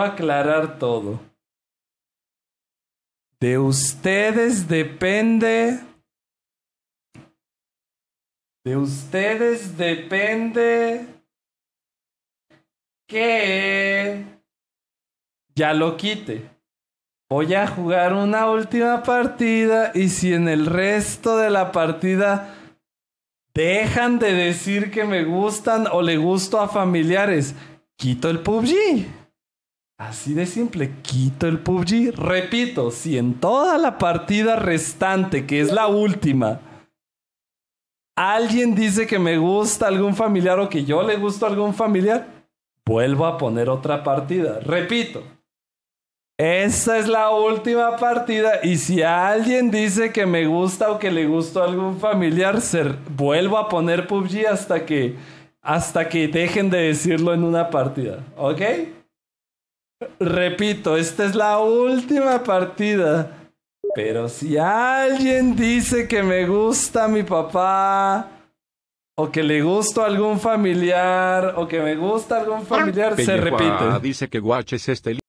aclarar todo. De ustedes depende. De ustedes depende que ya lo quite. Voy a jugar una última partida y si en el resto de la partida dejan de decir que me gustan o le gusto a familiares, quito el PUBG. Así de simple, quito el PUBG. Repito, si en toda la partida restante, que es la última, alguien dice que me gusta algún familiar o que yo le gusto a algún familiar, vuelvo a poner otra partida. Repito, esa es la última partida y si alguien dice que me gusta o que le gusta a algún familiar, vuelvo a poner PUBG hasta que hasta que dejen de decirlo en una partida, ¿ok? Repito, esta es la última partida. Pero si alguien dice que me gusta mi papá, o que le gusta a algún familiar, o que me gusta algún familiar, se ah, repite. dice que este